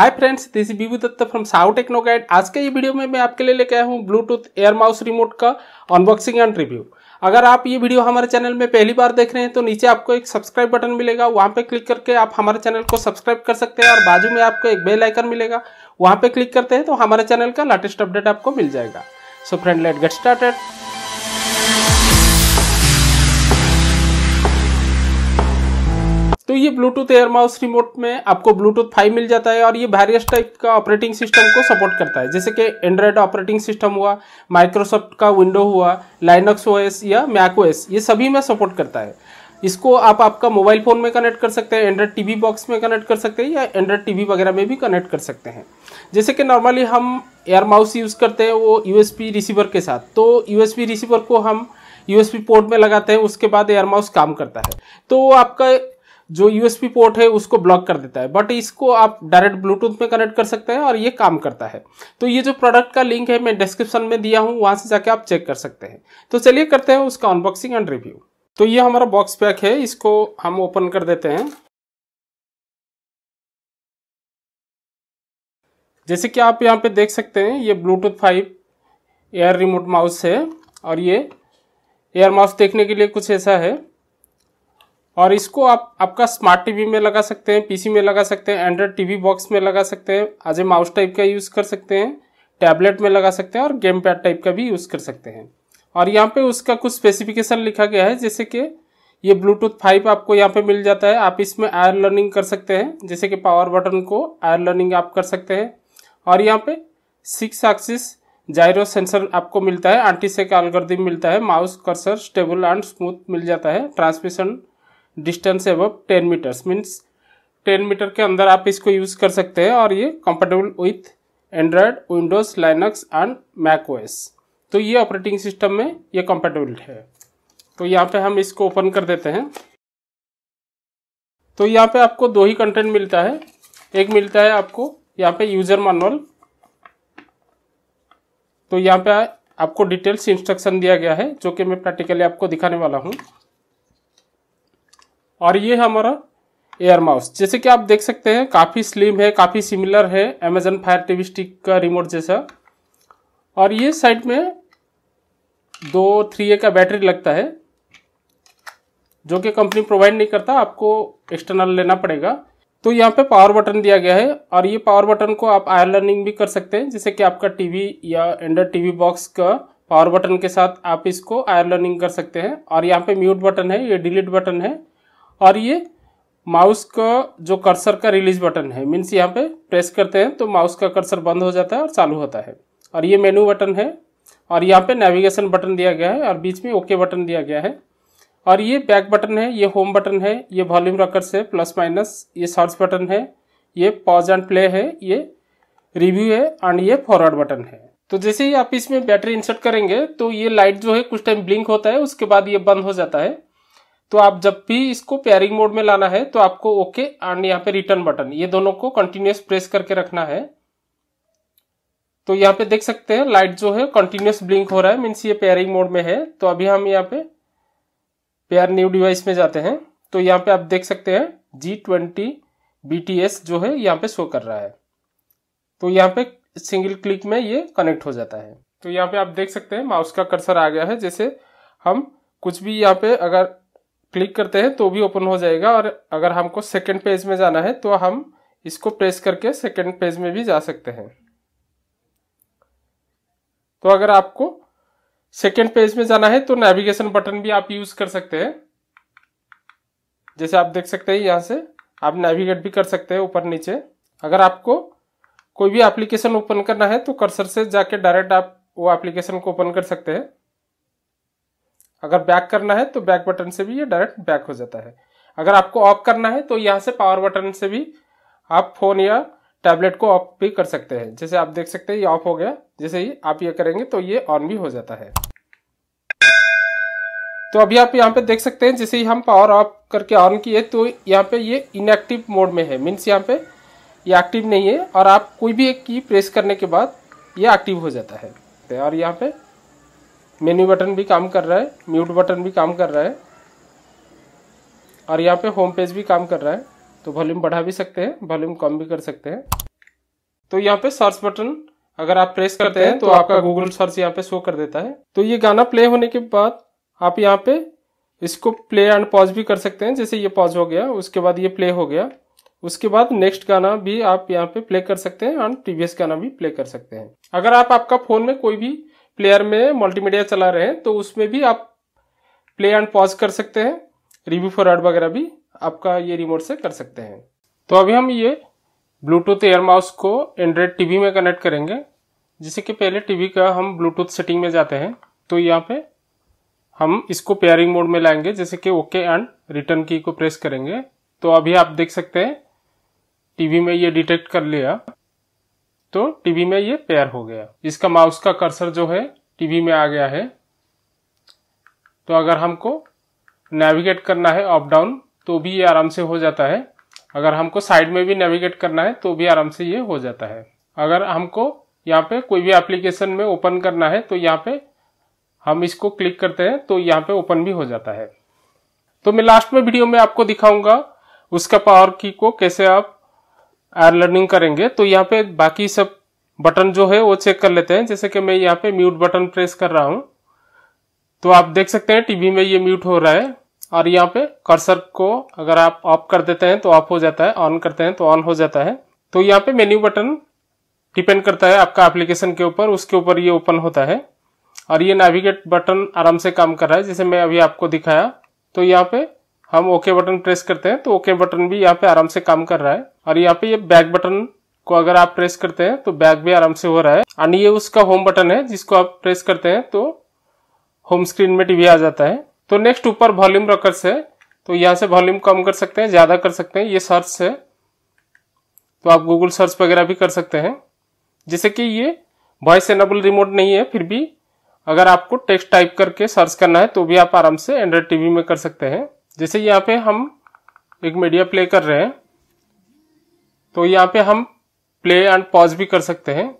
hi friends this Bibu Dutt from साउ techno guide आज के ये वीडियो में मैं आपके लिए लेके आया हूँ ब्लूटूथ एयर माउस रिमोट का अनबॉक्सिंग एंड रिव्यू अगर आप ये वीडियो हमारे चैनल में पहली बार देख रहे हैं तो नीचे आपको एक सब्सक्राइब बटन मिलेगा वहाँ पे क्लिक करके आप हमारे चैनल को सब्सक्राइब कर सकते हैं और बाजू में आपको एक बेल आइकन मिलेगा वहाँ पे क्लिक करते हैं तो हमारे चैनल का लेटेस्ट अपडेट आपको मिल जाएगा so friend let get started ये ब्लूटूथ एयर माउस रिमोट में आपको ब्लूटूथ फाइव मिल जाता है और ये वेरियस टाइप का ऑपरेटिंग सिस्टम को सपोर्ट करता है जैसे कि एंड्रॉयड ऑपरेटिंग सिस्टम हुआ माइक्रोसॉफ्ट का विंडो हुआ लाइनक्स ओएस या मैक ओएस ये सभी में सपोर्ट करता है इसको आप आपका मोबाइल फ़ोन में कनेक्ट कर सकते हैं एंड्रॉयड टीवी बॉक्स में कनेक्ट कर सकते हैं या एंड्रॉयड टीवी वगैरह में भी कनेक्ट कर सकते हैं जैसे कि नॉर्मली हम एयर माउस यूज़ करते हैं वो यूएसपी रिसीवर के साथ तो यूएसपी रिसीवर को हम यूएसपी पोर्ट में लगाते हैं उसके बाद एयर माउस काम करता है तो आपका जो यूएसपी पोर्ट है उसको ब्लॉक कर देता है बट इसको आप डायरेक्ट ब्लूटूथ में कनेक्ट कर सकते हैं और ये काम करता है तो ये जो प्रोडक्ट का लिंक है मैं डिस्क्रिप्शन में दिया हूँ वहाँ से जाके आप चेक कर सकते हैं तो चलिए करते हैं उसका अनबॉक्सिंग एंड रिव्यू तो ये हमारा बॉक्स पैक है इसको हम ओपन कर देते हैं जैसे कि आप यहाँ पे देख सकते हैं ये Bluetooth five air remote mouse है और ये एयर माउस देखने के लिए कुछ ऐसा है और इसको आप आपका स्मार्ट टीवी में लगा सकते हैं पीसी में लगा सकते हैं एंड्रॉयड टीवी बॉक्स में लगा सकते हैं आज ए माउस टाइप का यूज़ कर सकते हैं टैबलेट में लगा सकते हैं और गेम पैड टाइप का भी यूज़ कर सकते हैं और यहाँ पे उसका कुछ स्पेसिफिकेशन लिखा गया है जैसे कि ये ब्लूटूथ फाइव आपको यहाँ पे मिल जाता है आप इसमें आयर लर्निंग कर सकते हैं जैसे कि पावर बटन को आयर लर्निंग आप कर सकते हैं और यहाँ पे सिक्स एक्सिस जायरो सेंसर आपको मिलता है आंटी सेक एल्गोरिदम मिलता है mouse cursor stable and smooth मिल जाता है transmission distance above ten metres means ten metre के अंदर आप इसको यूज़ कर सकते हैं और ये comfortable with Android Windows Linux and Mac OS तो ये ऑपरेटिंग सिस्टम में ये कंफर्टेबल है तो यहाँ पे हम इसको ओपन कर देते हैं तो यहाँ पे आपको दो ही कंटेंट मिलता है एक मिलता है आपको यहाँ पे यूजर मैनुअल तो यहाँ पे आपको डिटेल्स इंस्ट्रक्शन दिया गया है जो कि मैं प्रैक्टिकली आपको दिखाने वाला हूँ और ये है हमारा एयर माउस जैसे कि आप देख सकते हैं काफ़ी स्लिम है काफ़ी सिमिलर है अमेजन फायर टीवी स्टिक का रिमोट जैसा और ये साइड में दो थ्री ए का बैटरी लगता है जो कि कंपनी प्रोवाइड नहीं करता आपको एक्सटर्नल लेना पड़ेगा तो यहाँ पे पावर बटन दिया गया है और ये पावर बटन को आप आयर लर्निंग भी कर सकते हैं जैसे कि आपका टीवी या एंडर टीवी बॉक्स का पावर बटन के साथ आप इसको आयर लर्निंग कर सकते हैं और यहाँ पे म्यूट बटन है ये डिलीट बटन है और ये माउस का जो कर्सर का रिलीज बटन है मीन्स यहाँ पे प्रेस करते हैं तो माउस का कर्सर बंद हो जाता है और चालू होता है और ये मेनू बटन है और यहाँ पे नेविगेशन बटन दिया गया है और बीच में ओके बटन दिया गया है और ये बैक बटन है ये होम बटन है ये वॉल्यूम रकर्स है प्लस माइनस ये सर्च बटन है ये पॉज एंड प्ले है ये रिव्यू है एंड ये फॉरवर्ड बटन है तो जैसे ही आप इसमें बैटरी इंसर्ट करेंगे तो ये लाइट जो है कुछ टाइम ब्लिंक होता है उसके बाद ये बंद हो जाता है तो आप जब भी इसको पेयरिंग मोड में लाना है तो आपको ओके एंड यहाँ पे रिटर्न बटन ये दोनों को कंटिन्यूस प्रेस करके रखना है तो यहाँ पे देख सकते हैं लाइट जो है कंटिन्यूस ब्लिंक हो रहा है मीन्स ये पेयरिंग मोड में है तो अभी हम यहाँ पे पेयर न्यू डिवाइस में जाते हैं तो यहाँ पे आप देख सकते हैं G twenty B T S जो है यहाँ पे शो कर रहा है तो यहाँ पे सिंगल क्लिक में ये कनेक्ट हो जाता है तो यहाँ पे आप देख सकते हैं माउस का कर्सर आ गया है जैसे हम कुछ भी यहाँ पे अगर क्लिक करते हैं तो भी ओपन हो जाएगा और अगर हमको सेकेंड पेज में जाना है तो हम इसको प्रेस करके सेकेंड पेज में भी जा सकते हैं तो अगर आपको सेकेंड पेज में जाना है तो नेविगेशन बटन भी आप यूज कर सकते हैं जैसे आप देख सकते हैं यहाँ से आप नेविगेट भी कर सकते हैं ऊपर नीचे अगर आपको कोई भी एप्लीकेशन ओपन करना है तो कर्सर से जाके डायरेक्ट आप वो एप्लीकेशन को ओपन कर सकते हैं अगर बैक करना है तो बैक बटन से भी ये डायरेक्ट बैक हो जाता है अगर आपको ऑफ करना है तो यहाँ से पावर बटन से भी आप फोन या टैबलेट को ऑफ भी कर सकते हैं जैसे आप देख सकते हैं ये ऑफ हो गया जैसे ही आप ये करेंगे तो ये ऑन भी हो जाता है तो अभी आप यहाँ पे देख सकते हैं जैसे ही हम पावर ऑफ करके ऑन किए तो यहाँ पे ये इनएक्टिव मोड में है मीन्स यहाँ पे ये एक्टिव नहीं है और आप कोई भी एक की प्रेस करने के बाद ये एक्टिव हो जाता है तो और यहाँ पे मेन्यू बटन भी काम कर रहा है म्यूट बटन भी काम कर रहा है और यहाँ पे होम पेज भी काम कर रहा है तो वॉल्यूम बढ़ा भी सकते हैं वॉल्यूम कम भी कर सकते हैं तो यहाँ पे सर्च बटन अगर आप प्रेस करते हैं तो आपका गूगल सर्च यहाँ पे शो कर देता है तो ये गाना प्ले होने के बाद आप यहाँ पे इसको प्ले एंड पॉज भी कर सकते हैं जैसे ये पॉज हो गया उसके बाद ये प्ले हो गया उसके बाद नेक्स्ट गाना भी आप यहाँ पे प्ले कर सकते हैं एंड प्रीवियस गाना भी प्ले कर सकते हैं अगर आप आपका फोन में कोई भी प्लेयर में मल्टीमीडिया चला रहे हैं तो उसमें भी आप प्ले एंड पॉज कर सकते हैं रिव्यू फॉरवर्ड वगैरह भी आपका ये रिमोट से कर सकते हैं तो अभी हम ये ब्लूटूथ एयर माउस को एंड्रॉयड टीवी में कनेक्ट करेंगे जिससे कि पहले टीवी का हम ब्लूटूथ सेटिंग में जाते हैं तो यहाँ पे हम इसको पेयरिंग मोड में लाएंगे जैसे कि ओके एंड रिटर्न की को प्रेस करेंगे तो अभी आप देख सकते हैं टीवी में ये डिटेक्ट कर लिया तो टीवी में ये पेयर हो गया इसका माउस का कर्सर जो है टीवी में आ गया है तो अगर हमको नेविगेट करना है अप डाउन तो भी ये आराम से हो जाता है अगर हमको साइड में भी नेविगेट करना है तो भी आराम से ये हो जाता है अगर हमको यहाँ पे कोई भी एप्लीकेशन में ओपन करना है तो यहाँ पे हम इसको क्लिक करते हैं तो यहाँ पे ओपन भी हो जाता है तो मैं लास्ट में वीडियो में आपको दिखाऊंगा उसका पावर की को कैसे आप आर लर्निंग करेंगे तो यहाँ पे बाकी सब बटन जो है वो चेक कर लेते हैं जैसे कि मैं यहाँ पे म्यूट बटन प्रेस कर रहा हूँ तो आप देख सकते हैं टीवी में ये म्यूट हो रहा है और यहाँ पे कर्सर को अगर आप ऑफ कर देते हैं तो ऑफ हो जाता है ऑन करते हैं तो ऑन हो जाता है तो यहाँ पे मेन्यू बटन डिपेंड करता है आपका एप्लीकेशन के ऊपर उसके ऊपर ये ओपन होता है और ये नेविगेट बटन आराम से काम कर रहा है जैसे मैं अभी आपको दिखाया तो यहाँ पे हम ओके बटन प्रेस करते हैं तो ओके बटन भी यहाँ पे आराम से काम कर रहा है और यहाँ पे ये बैक बटन को अगर आप प्रेस करते हैं तो बैक भी आराम से हो रहा है एंड ये उसका होम बटन है जिसको आप प्रेस करते हैं तो होम स्क्रीन में टीवी आ जाता है तो नेक्स्ट ऊपर वॉल्यूम रकर्स है तो यहाँ से वॉल्यूम कम कर सकते हैं ज़्यादा कर सकते हैं ये सर्च है तो आप गूगल सर्च वगैरह भी कर सकते हैं जैसे कि ये वॉइस एनेबल रिमोट नहीं है फिर भी अगर आपको टेक्स्ट टाइप करके सर्च करना है तो भी आप आराम से एंड्रॉइड टीवी में कर सकते हैं जैसे यहाँ पे हम एक मीडिया प्ले कर रहे हैं तो यहाँ पे हम प्ले एंड पॉज भी कर सकते हैं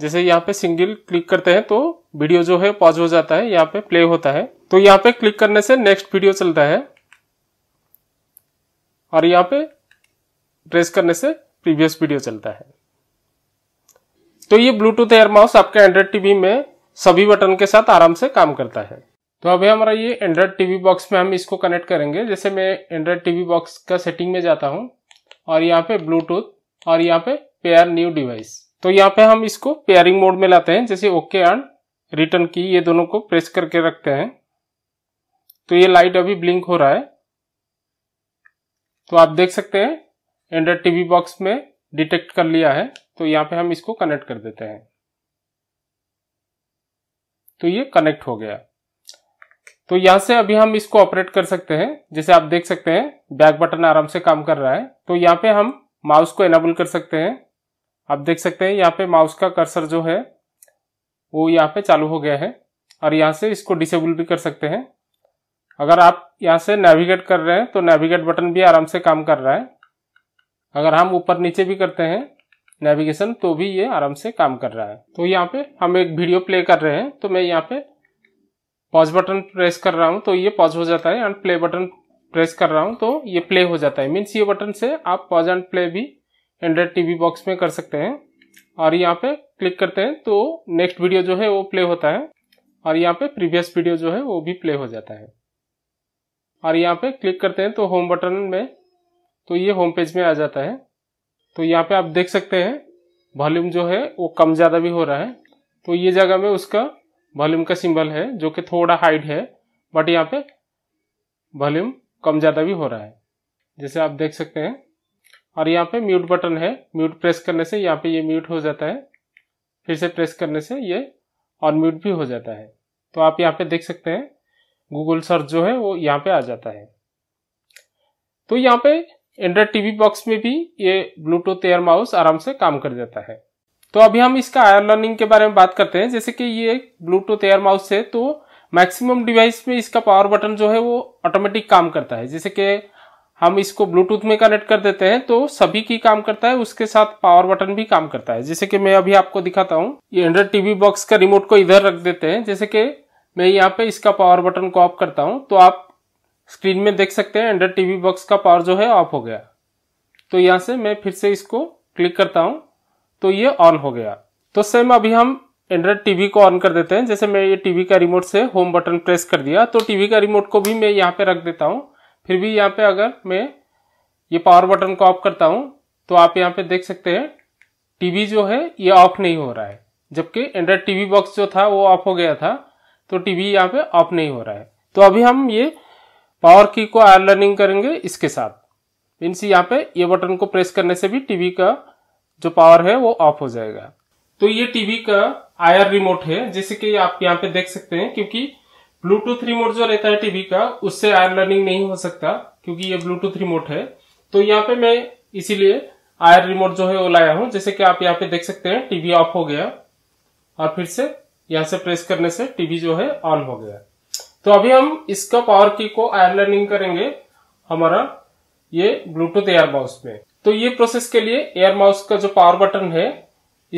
जैसे यहाँ पे सिंगल क्लिक करते हैं तो वीडियो जो है पॉज हो जाता है यहाँ पे प्ले होता है तो यहाँ पे क्लिक करने से नेक्स्ट वीडियो चलता है और यहाँ पे प्रेस करने से प्रीवियस वीडियो चलता है तो ये ब्लूटूथ एयर माउस आपके एंड्रॉइड टीवी में सभी बटन के साथ आराम से काम करता है तो अभी हमारा ये एंड्रॉयड टीवी बॉक्स में हम इसको कनेक्ट करेंगे जैसे मैं एंड्रॉयड टीवी बॉक्स का सेटिंग में जाता हूँ और यहाँ पे ब्लूटूथ और यहाँ पे पेयर न्यू डिवाइस तो यहाँ पे हम इसको पेयरिंग मोड में लाते हैं जैसे ओके एंड रिटर्न की ये दोनों को प्रेस करके रखते हैं तो ये लाइट अभी ब्लिंक हो रहा है तो आप देख सकते हैं एंड्रॉयड टीवी बॉक्स में डिटेक्ट कर लिया है तो यहाँ पे हम इसको कनेक्ट कर देते हैं तो ये कनेक्ट हो गया तो यहां से अभी हम इसको ऑपरेट कर सकते हैं जैसे आप देख सकते हैं बैक बटन आराम से काम कर रहा है तो यहाँ पे हम माउस को एनेबल कर सकते हैं आप देख सकते हैं यहाँ पे माउस का कर्सर जो है वो यहाँ पे चालू हो गया है और यहाँ से इसको डिसेबल भी कर सकते हैं अगर आप यहाँ से नेविगेट कर रहे हैं तो नेविगेट बटन भी आराम से काम कर रहा है अगर हम ऊपर नीचे भी करते हैं नेविगेशन तो भी ये आराम से काम कर रहा है तो यहाँ पे हम एक वीडियो प्ले कर रहे हैं तो मैं यहाँ पे पॉज बटन प्रेस कर रहा हूँ तो ये पॉज हो जाता है एंड प्ले बटन प्रेस कर रहा हूँ तो ये प्ले हो जाता है मीन्स ये बटन से आप पॉज एंड प्ले भी एंड्रॉइड टीवी बॉक्स में कर सकते हैं और यहाँ पे क्लिक करते हैं तो नेक्स्ट वीडियो जो है वो प्ले होता है और यहाँ पे प्रीवियस वीडियो जो है वो भी प्ले हो जाता है और यहाँ पे क्लिक करते हैं तो होम बटन में तो ये होम पेज में आ जाता है तो यहाँ पे आप देख सकते हैं वॉल्यूम जो है वो कम ज़्यादा भी हो रहा है तो ये जगह में उसका वॉल्यूम का सिंबल है जो कि थोड़ा हाइड है बट यहाँ पे वॉल्यूम कम ज़्यादा भी हो रहा है जैसे आप देख सकते हैं और यहाँ पे म्यूट बटन है म्यूट प्रेस करने से यहाँ पे ये म्यूट हो जाता है फिर से प्रेस करने से ये अनम्यूट भी हो जाता है तो आप यहाँ पे देख सकते हैं गूगल सर्च जो है वो यहाँ पे आ जाता है तो यहाँ पे एंड्रॉयड टीवी बॉक्स में भी ये ब्लूटूथ एयर माउस आराम से काम कर जाता है तो अभी हम इसका आयर लर्निंग के बारे में बात करते हैं जैसे कि ये ब्लूटूथ एयर माउस है तो मैक्सिमम डिवाइस में इसका पावर बटन जो है वो ऑटोमेटिक काम करता है जैसे कि हम इसको ब्लूटूथ में कनेक्ट कर देते हैं तो सभी की काम करता है उसके साथ पावर बटन भी काम करता है जैसे कि मैं अभी आपको दिखाता हूँ ये एंड्रॉइड टीवी बॉक्स का रिमोट को इधर रख देते हैं जैसे कि मैं यहाँ पे इसका पावर बटन को ऑफ करता हूँ तो आप स्क्रीन में देख सकते हैं एंड्रॉइड टीवी बॉक्स का पावर जो है ऑफ हो गया तो यहाँ से मैं फिर से इसको क्लिक करता हूँ तो ये ऑन हो गया तो सेम अभी हम एंड्रॉयड टीवी को ऑन कर देते हैं जैसे मैं ये टीवी का रिमोट से होम बटन प्रेस कर दिया तो टीवी का रिमोट को भी मैं यहाँ पे रख देता हूँ फिर भी यहाँ पे अगर मैं ये पावर बटन को ऑफ करता हूँ तो आप यहाँ पे देख सकते हैं टीवी जो है ये ऑफ नहीं हो रहा है जबकि एंड्रॉयड टीवी बॉक्स जो था वो ऑफ हो गया था तो टीवी यहाँ पे ऑफ नहीं हो रहा है तो अभी हम ये पावर की को आयर लर्निंग करेंगे इसके साथ मीन्स यहाँ पे ये बटन को प्रेस करने से भी टीवी का जो पावर है वो ऑफ हो जाएगा तो ये टीवी का आयर रिमोट है तो जैसे कि आप यहाँ पे देख सकते हैं क्योंकि ब्लूटूथ रिमोट जो रहता है टीवी का उससे आयर लर्निंग नहीं हो सकता क्योंकि ये ब्लूटूथ रिमोट है तो यहाँ पे मैं इसीलिए आयर रिमोट जो है वो लाया हूं जैसे कि आप यहाँ पे देख सकते हैं टीवी ऑफ हो गया और फिर से यहां से प्रेस करने से टीवी जो है ऑन हो गया तो अभी हम इसका पावर की को आयर लर्निंग करेंगे हमारा ये ब्लूटूथ एयर बॉक्स में तो ये प्रोसेस के लिए एयर माउस का जो पावर बटन है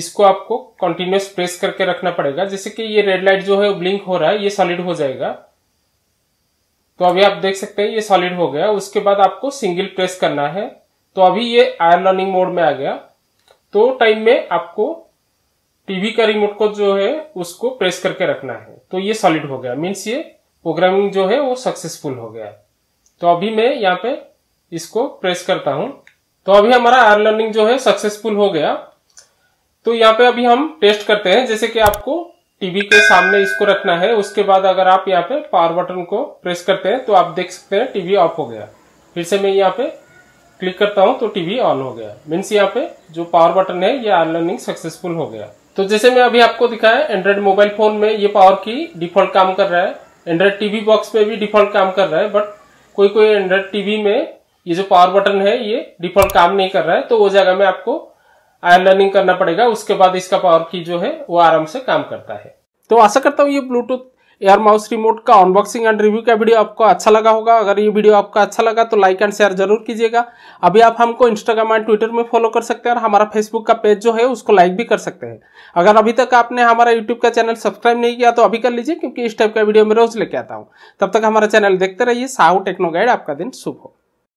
इसको आपको कंटिन्यूस प्रेस करके रखना पड़ेगा जैसे कि ये रेड लाइट जो है ब्लिंक हो रहा है ये सॉलिड हो जाएगा तो अभी आप देख सकते हैं ये सॉलिड हो गया उसके बाद आपको सिंगल प्रेस करना है तो अभी ये आयर लर्निंग मोड में आ गया तो टाइम में आपको टीवी का रिमोट को जो है उसको प्रेस करके रखना है तो ये सॉलिड हो गया मीन्स ये प्रोग्रामिंग जो है वो सक्सेसफुल हो गया तो अभी मैं यहाँ पे इसको प्रेस करता हूं तो अभी हमारा आर लर्निंग जो है सक्सेसफुल हो गया तो यहाँ पे अभी हम टेस्ट करते हैं जैसे कि आपको टीवी के सामने इसको रखना है उसके बाद अगर आप यहाँ पे पावर बटन को प्रेस करते हैं तो आप देख सकते हैं टीवी ऑफ हो गया फिर से मैं यहाँ पे क्लिक करता हूँ तो टीवी ऑन हो गया मीन्स यहाँ पे जो पावर बटन है ये आर लर्निंग सक्सेसफुल हो गया तो जैसे मैं अभी आपको दिखाया एंड्रॉइड मोबाइल फोन में ये पावर की डिफॉल्ट काम कर रहा है एंड्रॉइड टीवी बॉक्स में भी डिफॉल्ट काम कर रहा है बट कोई कोई एंड्रॉइड टीवी में ये जो पावर बटन है ये डिफॉल्ट काम नहीं कर रहा है तो वो जगह में आपको आयर लर्निंग करना पड़ेगा उसके बाद इसका पावर की जो है वो आराम से काम करता है तो आशा करता हूँ ये ब्लूटूथ एयर माउस रिमोट का अनबॉक्सिंग एंड रिव्यू का वीडियो आपको अच्छा लगा होगा अगर ये वीडियो आपको अच्छा लगा तो लाइक एंड शेयर जरूर कीजिएगा अभी आप हमको इंस्टाग्राम एंड ट्विटर में फॉलो कर सकते हैं और हमारा फेसबुक का पेज जो है उसको लाइक भी कर सकते हैं अगर अभी तक आपने हमारा यूट्यूब का चैनल सब्सक्राइब नहीं किया तो अभी कर लीजिए क्योंकि इस टाइप का वीडियो मैं रोज लेके आता हूँ तब तक हमारा चैनल देखते रहिए साहू टेक्नो गाइड आपका दिन शुभ हो